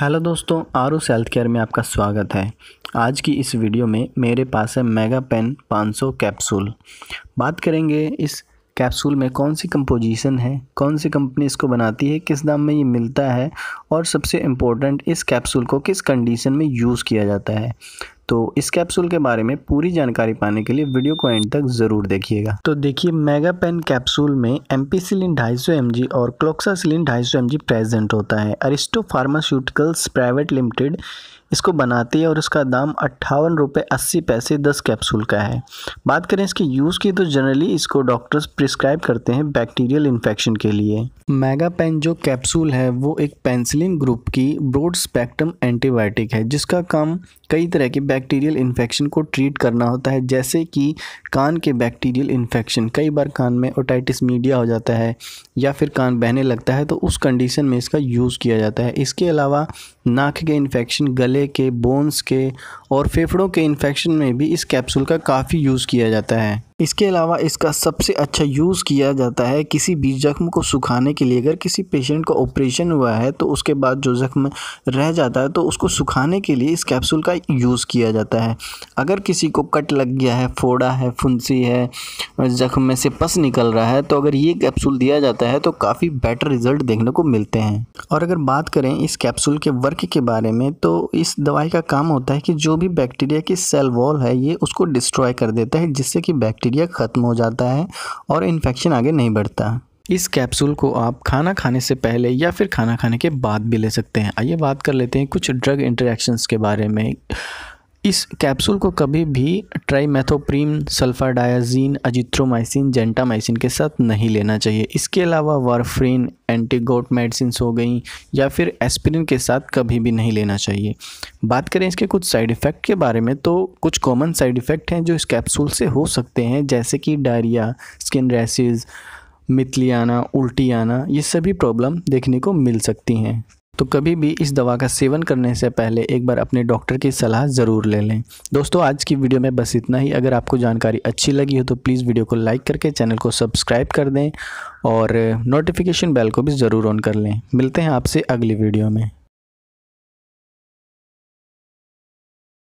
hello दोस्तों are ओस health care में आपका स्वागत है आज की इस वीडियो में मेरे पास है मेगा पेन 500 कैप्सूल बात करेंगे इस कैप्सूल में कौन सी कंपोजिशन है कौन सी कंपनी इसको बनाती है किस दाम में ये मिलता है और सबसे इम्पोर्टेंट इस कैप्सूल को किस कंडीशन में यूज़ किया जाता है तो इस कैप्सूल के बारे में पूरी जानकारी पाने के लिए वीडियो को एंड तक ज़रूर देखिएगा तो देखिए मेगा पेन कैप्सूल में एम्पीसिलिन 250 जी और क्लोक्सासिलिन 250 जी प्रेजेंट होता है अरिस्टो फार्मास्यूटिकल्स प्राइवेट लिमिटेड इसको बनाती है और इसका दाम अट्ठावन रुपये अस्सी पैसे दस कैप्सूल का है बात करें इसके यूज़ की तो जनरली इसको डॉक्टर्स प्रिस्क्राइब करते हैं बैक्टीरियल इन्फेक्शन के लिए मेगा पेन जो कैप्सूल है वो एक पेंसिलिन ग्रुप की ब्रोड स्पेक्ट्रम एंटीबायोटिक है जिसका काम कई तरह के बैक्टीरियल इन्फेक्शन को ट्रीट करना होता है जैसे कि कान के बैक्टीरियल इन्फेक्शन कई बार कान में ओटाइटिस मीडिया हो जाता है या फिर कान बहने लगता है तो उस कंडीशन में इसका यूज़ किया जाता है इसके अलावा नाक के इन्फेक्शन गले के बोन्स के और फेफड़ों के इन्फेक्शन में भी इस कैप्सूल का काफ़ी यूज़ किया जाता है इसके अलावा इसका सबसे अच्छा यूज़ किया जाता है किसी भी जख्म को सुखाने के लिए अगर किसी पेशेंट का ऑपरेशन हुआ है तो उसके बाद जो जख्म रह जाता है तो उसको सुखाने के लिए इस कैप्सूल का यूज़ किया जाता है अगर किसी को कट लग गया है फोड़ा है फुंसी है ज़ख्म में से पस निकल रहा है तो अगर ये कैप्सूल दिया जाता है तो काफ़ी बेटर रिजल्ट देखने को मिलते हैं और अगर बात करें इस कैप्सूल के वर्क के बारे में तो इस दवाई का काम होता है कि जो भी बैक्टीरिया की सेल वॉल है ये उसको डिस्ट्रॉय कर देता है जिससे कि बैक्टीरिया बैक्टीरिया ख़त्म हो जाता है और इन्फेक्शन आगे नहीं बढ़ता इस कैप्सूल को आप खाना खाने से पहले या फिर खाना खाने के बाद भी ले सकते हैं आइए बात कर लेते हैं कुछ ड्रग इंटरेक्शंस के बारे में इस कैप्सूल को कभी भी ट्राईमेथोप्रीम सल्फाडायाजीन अजिथ्रोमाइसिन जेंटामाइसिन के साथ नहीं लेना चाहिए इसके अलावा वारफ्रीन एंटीगोट मेडिसिन हो गई या फिर एस्पिरिन के साथ कभी भी नहीं लेना चाहिए बात करें इसके कुछ साइड इफ़ेक्ट के बारे में तो कुछ कॉमन साइड इफ़ेक्ट हैं जो इस कैप्सूल से हो सकते हैं जैसे कि डायरिया स्किन रैसेज मितली आना उल्टी आना ये सभी प्रॉब्लम देखने को मिल सकती हैं तो कभी भी इस दवा का सेवन करने से पहले एक बार अपने डॉक्टर की सलाह ज़रूर ले लें दोस्तों आज की वीडियो में बस इतना ही अगर आपको जानकारी अच्छी लगी हो तो प्लीज़ वीडियो को लाइक करके चैनल को सब्सक्राइब कर दें और नोटिफिकेशन बेल को भी ज़रूर ऑन कर लें मिलते हैं आपसे अगली वीडियो में